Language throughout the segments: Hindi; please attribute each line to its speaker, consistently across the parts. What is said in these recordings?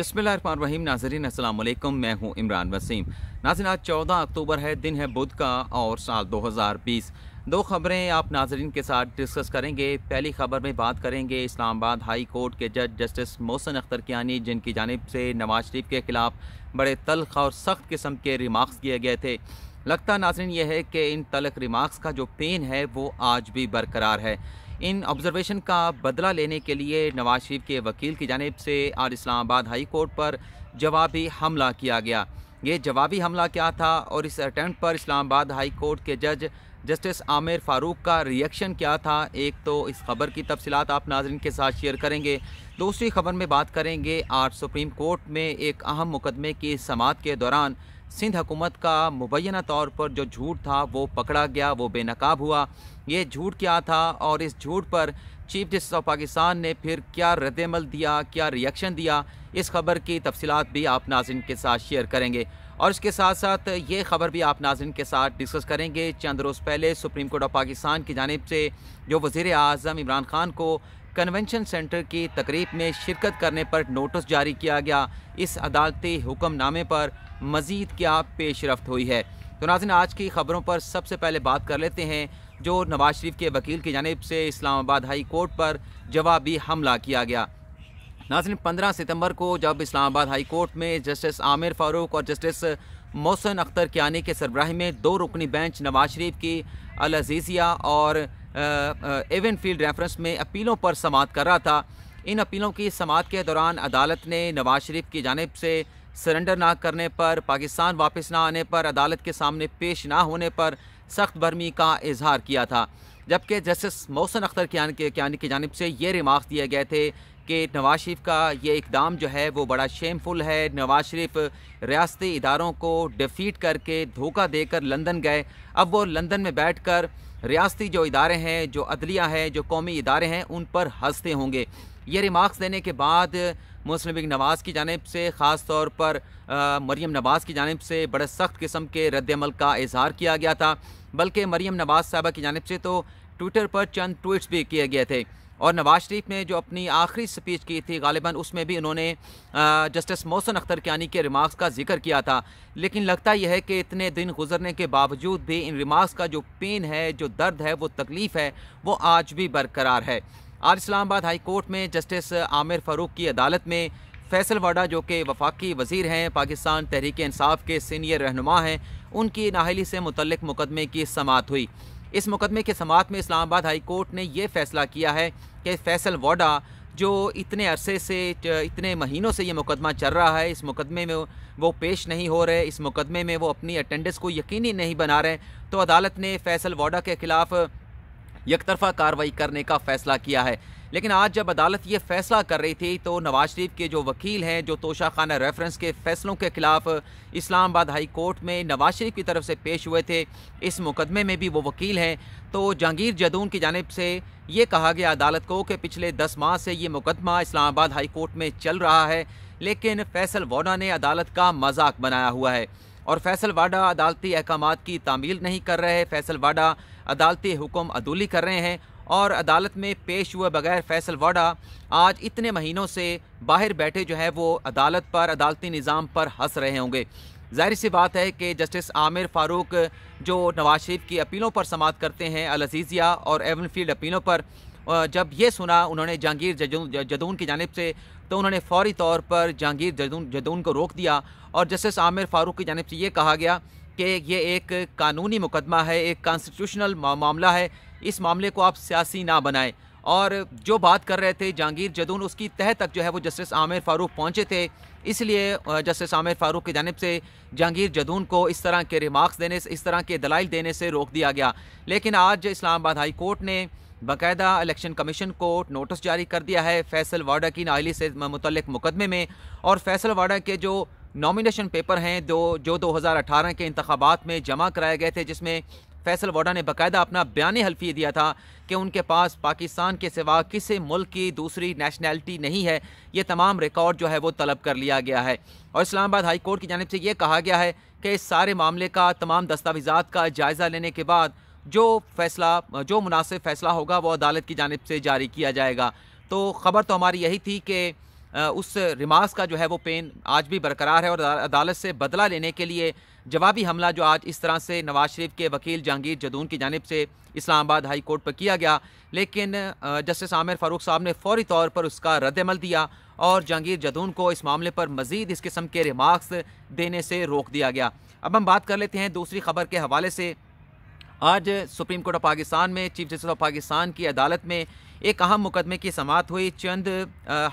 Speaker 1: बसमिल नाजरीन असल मैं हूँ इमरान वसीम नाजिन आज चौदह अक्टूबर है दिन है बुध का और साल 2020 दो खबरें आप नाजरन के साथ डिस्कस करेंगे पहली खबर में बात करेंगे इस्लामाबाद हाई कोर्ट के जज जस्टिस मोहसन अख्तर कियानी जिनकी जानब से नवाज शरीफ के ख़िलाफ़ बड़े तलख और सख्त किस्म के रिमार्क्स किए गए थे लगता नाजरन यह है कि इन तलख रिमार्क्स का जो पेन है वो आज भी बरकरार है इन ऑब्जर्वेशन का बदला लेने के लिए नवाज शरीफ के वकील की जानब से आज इस्लामाबाद हाई कोर्ट पर जवाबी हमला किया गया ये जवाबी हमला क्या था और इस अटैम्प्ट पर इस्लामाबाद हाई कोर्ट के जज जस्टिस आमिर फारूक का रिएक्शन क्या था एक तो इस खबर की तफसीत आप नाजरन के साथ शेयर करेंगे दूसरी खबर में बात करेंगे आज सुप्रीम कोर्ट में एक अहम मुकदमे की समात के दौरान सिंध हुकूमत का मुबैना तौर पर जो झूठ था वो पकड़ा गया वो बेनकाब हुआ ये झूठ क्या था और इस झूठ पर चीफ जस्टिस ऑफ पाकिस्तान ने फिर क्या रद्दमल दिया क्या रिएक्शन दिया इस खबर की तफसीत भी आप नाजिन के साथ शेयर करेंगे और इसके साथ साथ ये खबर भी आप नाजिन के साथ डिस्कस करेंगे चंद रोज़ पहले सुप्रीम कोर्ट ऑफ पाकिस्तान की जानब से जो वज़ी अजम इमरान खान को कन्वेंशन सेंटर की तकरीब में शिरकत करने पर नोटिस जारी किया गया इस अदालती हुक्मनामे पर मज़ीद क्या पेशरफ हुई है तो नाजिन आज की ख़बरों पर सबसे पहले बात कर लेते हैं जो नवाज शरीफ के वकील की जानब से इस्लामाबाद हाई कोर्ट पर जवाबी हमला किया गया नाजिन पंद्रह सितम्बर को जब इस्लामाबाद हाई कोर्ट में जस्टिस आमिर फ़ारूक और जस्टिस मोहसन अख्तर क्यानी के सरबराही में दो रुकनी बेंच नवाज शरीफ की अलजीज़िया और एवन फील्ड रेफरेंस में अपीलों पर समात कर रहा था इन अपीलों की समात के दौरान अदालत ने नवाज शरीफ की जानब से सरेंडर ना करने पर पाकिस्तान वापस ना आने पर अदालत के सामने पेश ना होने पर सख्त बर्मी का इजहार किया था जबकि जस्टिस मोहसन अख्तर क्यान के क्यानी की जानब से ये रिमार्क दिए गए थे कि नवाज शरीफ का ये इकदाम जो है वो बड़ा शेमफुल है नवाज शरीफ रियासती इदारों को डिफीट करके धोखा देकर लंदन गए अब वो लंदन में बैठ कर रियासती जो इदारे हैं जो अदलिया है जो कौमी इदारे हैं उन पर हंसते होंगे ये रिमार्क्स देने के बाद मुस्लिम लीग नवाज़ की जानब से ख़ास तौर पर मरीम नवाज़ की जानब से बड़े सख्त किस्म के रद्दमल का इजहार किया गया था बल्कि मरीम नवाज़ साहबा की जानब से तो ट्विटर पर चंद ट्वीट्स भी किए गए थे और नवाज शरीफ ने जो अपनी आखिरी स्पीच की थी गालिबा उसमें भी उन्होंने जस्टिस मोहसन अख्तर क्यानी के रिमार्क्स का जिक्र किया था लेकिन लगता यह है कि इतने दिन गुजरने के बावजूद भी इन रिमार्क्स का जो पेन है जो दर्द है वो तकलीफ़ है वो आज भी बरकरार है आज इस्लामाबाद हाई कोर्ट में जस्टिस आमिर फ़ारूक की अदालत में फैसल वाडा जो कि वफाकी वजीर हैं पाकिस्तान तहरीक इंसाफ के सीनियर रहनुमा हैं उनकी नाहली से मुतलक मुकदमे की समात हुई इस मुकदमे के समात में इस्लामाबाद हाई कोर्ट ने यह फैसला किया है कि फैसल वाडा जो इतने अरसे से इतने महीनों से ये मुकदमा चल रहा है इस मुकदमे में वो पेश नहीं हो रहे इस मुकदमे में वो अपनी अटेंडेंस को यकीनी नहीं बना रहे तो अदालत ने फैसल वाडा के ख़िलाफ़ यकतरफा कार्रवाई करने का फ़ैसला किया है लेकिन आज जब अदालत ये फैसला कर रही थी तो नवाज शरीफ के जो वकील हैं जो तोशा खाना रेफरेंस के फैसलों के खिलाफ इस्लामाबाद हाई कोर्ट में नवाज शरीफ की तरफ से पेश हुए थे इस मुकदमे में भी वो वकील हैं तो जहांगीर जदून की जानब से ये कहा गया अदालत को कि पिछले दस माह से ये मुकदमा इस्लामाबाद हाई कोर्ट में चल रहा है लेकिन फैसल वोडा ने अदालत का मजाक बनाया हुआ है और फैसल वाडा अदालती अहकाम की तामील नहीं कर रहे फैसल वाडा अदालती हुक्म अदूली कर रहे हैं और अदालत में पेश हुए बगैर फैसल वाडा आज इतने महीनों से बाहर बैठे जो है वो अदालत पर अदालती निज़ाम पर हंस रहे होंगे जाहिर सी बात है कि जस्टिस आमिर फ़ारूक जो नवाज शरीफ की अपीलों पर समात करते हैं अलजीज़िया और एवन फील्ड अपीलों पर जब ये सुना उन्होंने जहांगीर जदून की जानब से तो उन्होंने फौरी तौर पर जहांगीर जदून जदून को रोक दिया और जस्टिस आमिर फ़ारूक की जानब से ये कहा गया कि ये एक कानूनी मुकदमा है एक कॉन्स्टिट्यूशनल मामला है इस मामले को आप सियासी ना बनाएं और जो बात कर रहे थे जहांगीर जदून उसकी तह तक जो है वो जस्टिस आमिर फ़ारूक पहुंचे थे इसलिए जस्टिस आमिर फ़ारूक की जानब से जहांगीर जदून को इस तरह के रिमार्क्स देने से इस तरह के दलाइल देने से रोक दिया गया लेकिन आज इस्लामाबाद हाई कोर्ट ने बाकायदा इलेक्शन कमीशन को नोटिस जारी कर दिया है फैसल वाडा की नाहली से मुतल मुकदमे में और फैसल वाडा के जो नॉमिनेशन पेपर हैं दो जो 2018 के इंतबात में जमा कराए गए थे जिसमें फैसल वोडा ने बाकायदा अपना बयान हल्फी दिया था कि उनके पास पाकिस्तान के सिवा किसी मुल्क की दूसरी नेशनैलिटी नहीं है ये तमाम रिकॉर्ड जो है वो तलब कर लिया गया है और इस्लामाबाद हाई कोर्ट की जानब से ये कहा गया है कि इस सारे मामले का तमाम दस्तावेजात का जायज़ा लेने के बाद जो फैसला जो मुनासिब फैसला होगा वो अदालत की जानब से जारी किया जाएगा तो ख़बर तो हमारी यही थी कि उस रिमास का जो है वो पेन आज भी बरकरार है और अदालत से बदला लेने के लिए जवाबी हमला जो आज इस तरह से नवाज शरीफ के वकील जहांगीर जदून की जानब से इस्लामाबाद हाई कोर्ट पर किया गया लेकिन जस्टिस आमिर फ़ारूक साहब ने फौरी तौर पर उसका रद्दमल दिया और जहांगीर जदून को इस मामले पर मज़ीद इस किस्म के रिमार्क्स देने से रोक दिया गया अब हम बात कर लेते हैं दूसरी खबर के हवाले से आज सुप्रीम कोर्ट ऑफ पाकिस्तान में चीफ जस्टिस ऑफ पाकिस्तान की अदालत में एक अहम मुकदमे की समात हुई चंद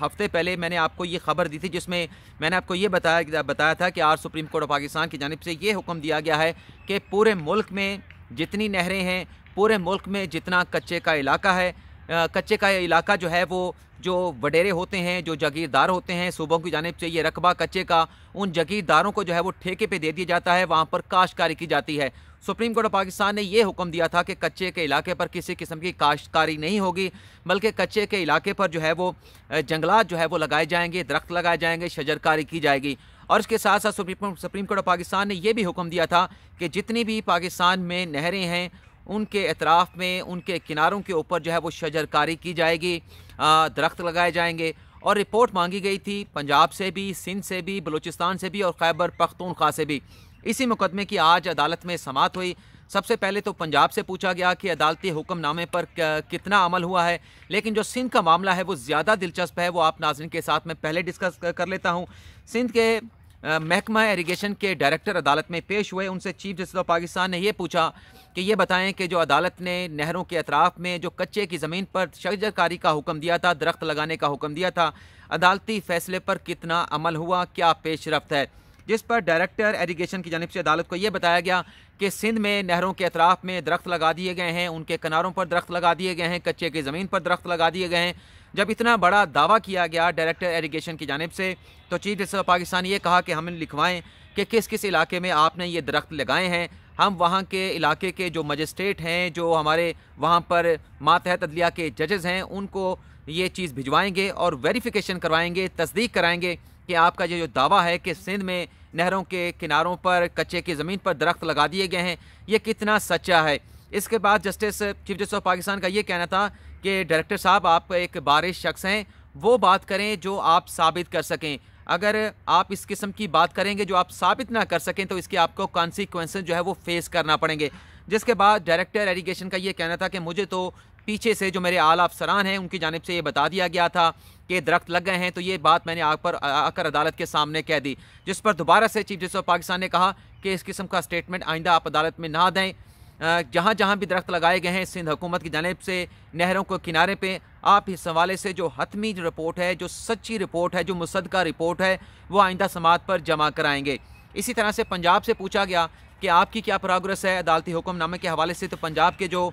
Speaker 1: हफ्ते पहले मैंने आपको ये खबर दी थी जिसमें मैंने आपको ये बताया बताया था कि आज सुप्रीम कोर्ट ऑफ पाकिस्तान की जानब से ये हुक्म दिया गया है कि पूरे मुल्क में जितनी नहरें हैं पूरे मुल्क में जितना कच्चे का इलाका है कच्चे का इलाका जो है वो जो वडेरे होते हैं जो जागीरदार होते हैं सुबह की जानब से ये रकबा कच्चे का उन जागीरदारों को जो है वो ठेके पे दे दिया जाता है वहाँ पर काश्तकारी की जाती है सुप्रीम कोर्ट ऑफ पाकिस्तान ने यह हुक्म दिया था कि कच्चे के इलाके पर किसी किस्म की काश्तकारी नहीं होगी बल्कि कच्चे के इलाके पर जो है वो जंगलात जो है वो लगाए जाएंगे दरख्त लगाए जाएंगे शजरकारी की जाएगी और इसके साथ साथ supreme supreme court of Pakistan ने यह भी हुक्म दिया था कि जितनी भी पाकिस्तान में नहरें हैं उनके अतराफ़ में उनके किनारों के ऊपर जो है वो शजरकारी की जाएगी दरख्त लगाए जाएंगे और रिपोर्ट मांगी गई थी पंजाब से भी सिंध से भी बलूचिस्तान से भी और खैबर पख्तूनख्वा से भी इसी मुकदमे की आज अदालत में समात हुई सबसे पहले तो पंजाब से पूछा गया कि अदालती हुक्मनामे पर कितना अमल हुआ है लेकिन जो सिंध का मामला है वो ज़्यादा दिलचस्प है वो आप नाजरन के साथ मैं पहले डिस्कस कर लेता हूँ सिंध के महकमा इरीगेशन के डायरेक्टर अदालत में पेश हुए उनसे चीफ जस्टिस ऑफ पाकिस्तान ने यह पूछा कि ये बताएं कि जो अदालत ने नहरों के अतराफ़ में जो कच्चे की ज़मीन पर शजरकारी का हुक्म दिया था दरख्त लगाने का हुक्म दिया था अदालती फैसले पर कितना अमल हुआ क्या पेश रफ्त है जिस पर डायरेक्टर एरीगेशन की जानब से अदालत को यह बताया गया कि सिंध में नहरों के अतराफ़ में दरख्त लगा दिए गए हैं उनके किनारों पर दरख्त लगा दिए गए हैं कच्चे की ज़मीन पर दरख्त लगा दिए गए हैं जब इतना बड़ा दावा किया गया डायरेक्टर एरीगेशन की जानब से तो चीफ जस्टिस ऑफ पाकिस्तान ये कहा कि हमें लिखवाएं कि किस किस इलाके में आपने ये दरख्त लगाए हैं हम वहाँ के इलाके के जो मजिस्ट्रेट हैं जो हमारे वहाँ पर मातहत अदलिया के जजेज़ हैं उनको ये चीज़ भिजवाएंगे और वेरिफिकेशन करवाएंगे तस्दीक कराएंगे कि आपका ये जो दावा है कि सिंध में नहरों के किनारों पर कच्चे की ज़मीन पर दरख्त लगा दिए गए हैं ये कितना सच्चा है इसके बाद justice chief justice of Pakistan का ये कहना था कि डायरेक्टर साहब आप एक बारिश शख्स हैं वो बात करें जो आप साबित कर सकें अगर आप इस किस्म की बात करेंगे जो आप साबित ना कर सकें तो इसके आपको कॉन्सिक्वेंस जो है वो फेस करना पड़ेंगे जिसके बाद डायरेक्टर एरीगेशन का ये कहना था कि मुझे तो पीछे से जो मेरे आला अफसरान हैं उनकी जानब से ये बता दिया गया था कि दरख्त लग गए हैं तो ये बात मैंने आग पर आकर अदालत के सामने कह दी जिस पर दोबारा से चीफ जस्टिस ऑफ पाकिस्तान ने कहा कि इस किस्म का स्टेटमेंट आइंदा आप अदालत में ना दें जहाँ जहाँ भी दरख्त लगाए गए हैं सिंध हुकूमत की जानब से नहरों के किनारे पर आप इस हवाले से जो हतमी रिपोर्ट है जो सच्ची रिपोर्ट है जो मुसदका रिपोर्ट है वो आइंदा समात पर जमा कराएँगे इसी तरह से पंजाब से पूछा गया कि आपकी क्या प्रोग्रेस है अदालती हुक्मनामे के हवाले से तो पंजाब के जो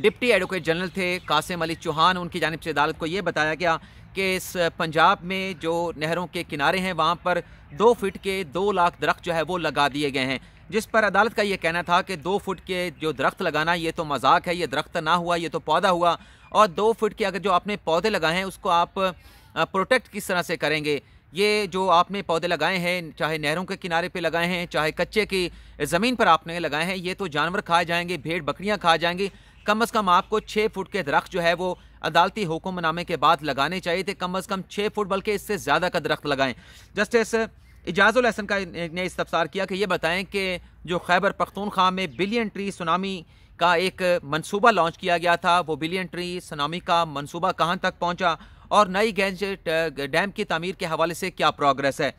Speaker 1: डिप्टी एडवोकेट जनरल थे कासिम अली चौहान उनकी जानब से अदालत को ये बताया गया कि इस पंजाब में जो नहरों के किनारे हैं वहाँ पर दो फिट के दो लाख दरख्त जो है वो लगा दिए गए हैं जिस पर अदालत का ये कहना था कि दो फुट के जो दरख्त लगाना ये तो मजाक है ये दरख्त ना हुआ ये तो पौधा हुआ और दो फुट के अगर जो आपने पौधे लगाए हैं उसको आप प्रोटेक्ट किस तरह से करेंगे ये जो आपने पौधे लगाए हैं चाहे नहरों के किनारे पे लगाए हैं चाहे कच्चे की ज़मीन पर आपने लगाए हैं ये तो जानवर खाए जाएंगे भेड़ बकरियां खा जाएंगी कम अज़ कम आपको छः फुट के दरख्त जो है वो अदालती हुक्मनामे के बाद लगाने चाहिए थे कम अज़ कम छः फुट बल्कि इससे ज़्यादा का दरख्त लगाएं जस्टिस इजाज़ुल हसन का ने इस्तफसार किया कि ये बताएं कि जो खैबर पख्तूनख्वा में बिलियन ट्री सुनामी का एक मंसूबा लॉन्च किया गया था वो बिलियन ट्री सुनामी का मंसूबा कहाँ तक पहुँचा और नई गंज डैम की तमीर के हवाले से क्या प्रोग्रेस है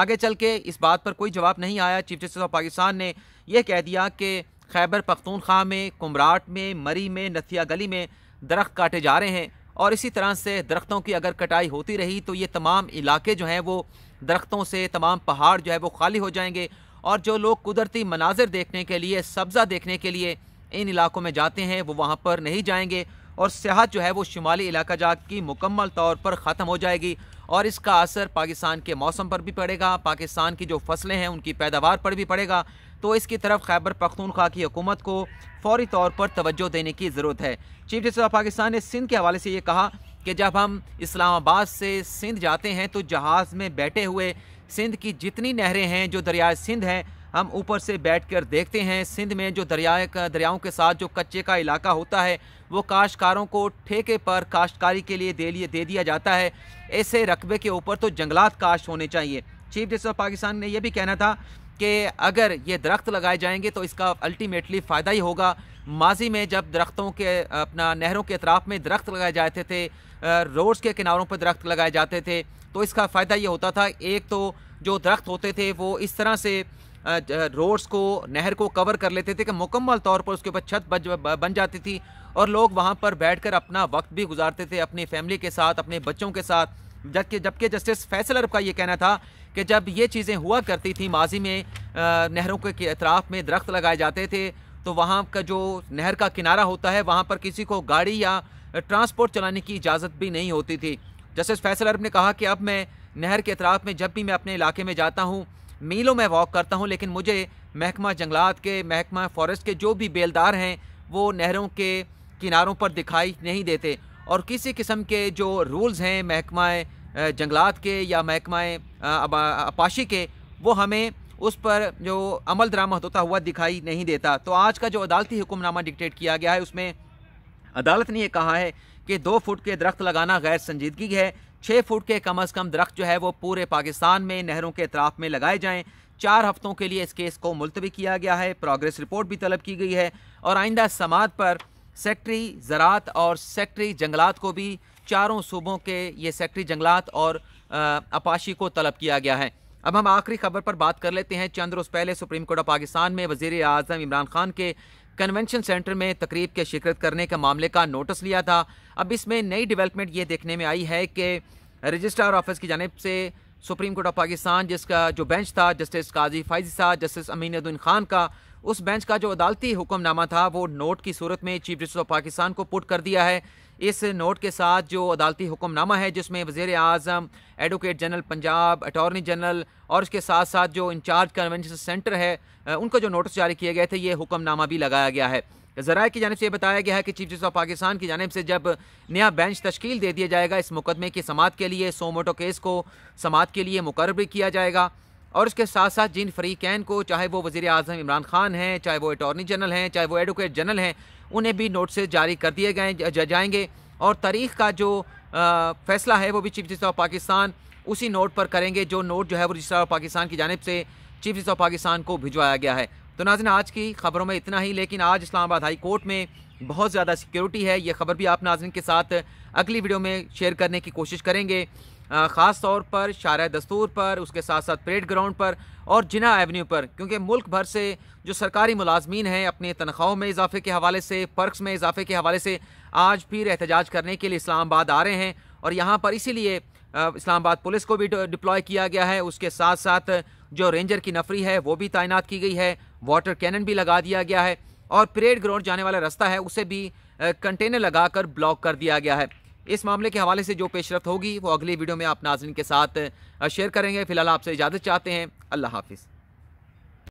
Speaker 1: आगे चल के इस बात पर कोई जवाब नहीं आया चीफ जस्टिस ऑफ पाकिस्तान ने यह कह दिया कि खैबर पख्तूनख्वा में कुमराट में मरी में नथिया गली में दरख्त काटे जा रहे हैं और इसी तरह से दरख्तों की अगर कटाई होती रही तो ये तमाम इलाके जो हैं वो दरख्तों से तमाम पहाड़ जो है वो खाली हो जाएंगे और जो लोग कुदरती मनाजिर देखने के लिए सब्ज़ा देखने के लिए इन इलाकों में जाते हैं वो वहाँ पर नहीं जाएंगे और सियाहत जो है वो शुमाली इलाका जा की मुकम्मल तौर पर ख़त्म हो जाएगी और इसका असर पाकिस्तान के मौसम पर भी पड़ेगा पाकिस्तान की जो फसलें हैं उनकी पैदावार पर भी पड़ेगा तो इसकी तरफ खैबर पख्तूनख्वा की हुकूमत को फौरी तौर पर तवज्जो देने की ज़रूरत है चीफ जस्टिस ऑफ पाकिस्तान ने सिंध के हवाले से ये कहा कि जब हम इस्लामाबाद से सिंध जाते हैं तो जहाज़ में बैठे हुए सिंध की जितनी नहरें हैं जो दरियाए सिंध हैं हम ऊपर से बैठकर देखते हैं सिंध में जो दरिया का दरियाओं के साथ जो कच्चे का इलाका होता है वो काश्तकारों को ठेके पर काश्तकारी के लिए दे लिए दे दिया जाता है ऐसे रकबे के ऊपर तो जंगलात काश्त होने चाहिए चीफ जस्टिस ऑफ पाकिस्तान ने यह भी कहना था कि अगर ये दरख्त लगाए जाएंगे तो इसका अल्टीमेटली फ़ायदा ही होगा माजी में जब दरख्तों के अपना नहरों के अतराफ़ में दरख्त लगाए जाते थे, थे रोड्स के किनारों पर दरख्त लगाए जाते थे तो इसका फ़ायदा ये होता था एक तो जो दरख्त होते थे वो इस तरह से रोड्स को नहर को कवर कर लेते थे कि मुकम्मल तौर पर उसके ऊपर छत बन जाती थी और लोग वहाँ पर बैठकर अपना वक्त भी गुजारते थे अपनी फैमिली के साथ अपने बच्चों के साथ जबकि जबकि जस्टिस फैसल अरब का ये कहना था कि जब ये चीज़ें हुआ करती थी माजी में नहरों के अतराफ़ में दरख्त लगाए जाते थे तो वहाँ का जो नहर का किनारा होता है वहाँ पर किसी को गाड़ी या ट्रांसपोर्ट चलाने की इजाज़त भी नहीं होती थी जस्टिस फैसल अरब ने कहा कि अब मैं नहर के अतराफ़ में जब भी मैं अपने इलाके में जाता हूँ मीलों में वॉक करता हूँ लेकिन मुझे महकमा जंगलात के महकमा फॉरेस्ट के जो भी बेलदार हैं वो नहरों के किनारों पर दिखाई नहीं देते और किसी किस्म के जो रूल्स हैं महकमा जंगलात के या महकमा अपाशी के वो हमें उस पर जो अमल दरामद होता हुआ दिखाई नहीं देता तो आज का जो अदालती हुक्मनामा डिक्टेट किया गया है उसमें अदालत ने यह कहा है कि दो फुट के दरख्त लगाना गैर संजीदगी है छः फुट के कम अज़ कम दरख्त जो है वो पूरे पाकिस्तान में नहरों के अतराफ़ में लगाए जाएँ चार हफ्तों के लिए इस केस को मुलतवी किया गया है प्रोग्रेस रिपोर्ट भी तलब की गई है और आइंदा समात पर सेक्ट्री ज़रात और सेक्ट्री जंगलात को भी चारों सूबों के ये सेक्ट्री जंगलात और अपाशी को तलब किया गया है अब हम आखिरी खबर पर बात कर लेते हैं चंद रोज़ पहले सुप्रीम कोर्ट ऑफ पाकिस्तान में वजीर अजम इमरान खान के कन्वेंशन सेंटर में तकरीब के शिरकत करने के मामले का नोटिस लिया था अब इसमें नई डेवलपमेंट ये देखने में आई है कि रजिस्ट्रार ऑफिस की जानब से सुप्रीम कोर्ट ऑफ पाकिस्तान जिसका जो बेंच था जस्टिस काजी फ़ाइज साहब जस्टिस अमीन उद्दीन खान का उस बेंच का जो अदालती हुक्मनामा था वो नोट की सूरत में चीफ जस्टिस ऑफ पाकिस्तान को पुट कर दिया है इस नोट के साथ जो अदालती हुक्मनामा है जिसमें वजीर अजम advocate general Punjab attorney general और उसके साथ साथ जो इंचार्ज कन्वेंशन सेंटर है उनको जो नोटिस जारी किए गए थे ये हुक्मनामा भी लगाया गया है ज़रा की जानब से बताया गया है कि चीफ जस्टिस ऑफ पाकिस्तान की जानब से जब नया बेंच तश्कील दे दिया जाएगा इस मुकदमे की समात के लिए सोमोटो केस को समात के लिए मुकर भी किया जाएगा और इसके साथ साथ जिन फरीकैन को चाहे वो वज़ी अजम इमरान खान हैं चाहे वो अटॉर्नी जनरल हैं चाहे वो एडवोकेट जनरल हैं उन्हें भी नोटिस जारी कर दिए गए जाएंगे और तारीख का जो फैसला है वो भी चीफ जस्टिस ऑफ पाकिस्तान उसी नोट पर करेंगे जो नोट जो है वो रजिस्टर ऑफ पाकिस्तान की जानब से चीफ जस्टिस ऑफ पाकिस्तान को भिजवाया गया है तो नाजिन आज की खबरों में इतना ही लेकिन आज इस्लामाबाद हाई कोर्ट में बहुत ज़्यादा सिक्योरिटी है ये खबर भी आप नाजन के साथ अगली वीडियो में शेयर करने की कोशिश करेंगे ख़ास तौर पर शार दस्तूर पर उसके साथ साथ परेड ग्राउंड पर और जिना एवेन्यू पर क्योंकि मुल्क भर से जो सरकारी मुलाजमीन हैं अपने तनख्वाहों में इजाफे के हवाले से पर्कस में इजाफे के हवाले से आज फिर एहतजाज करने के लिए इस्लामाबाद आ रहे हैं और यहाँ पर इसीलिए इस्लामाबाद पुलिस को भी डिप्लॉय किया गया है उसके साथ साथ जो रेंजर की नफरी है वो भी तैनात की गई है वाटर कैनन भी लगा दिया गया है और परेड ग्राउंड जाने वाला रास्ता है उसे भी कंटेनर लगाकर ब्लॉक कर दिया गया है इस मामले के हवाले से जो पेशरफ होगी वो अगली वीडियो में आप नाजरन के साथ शेयर करेंगे फिलहाल आपसे इजाज़त चाहते हैं अल्लाह हाफिज़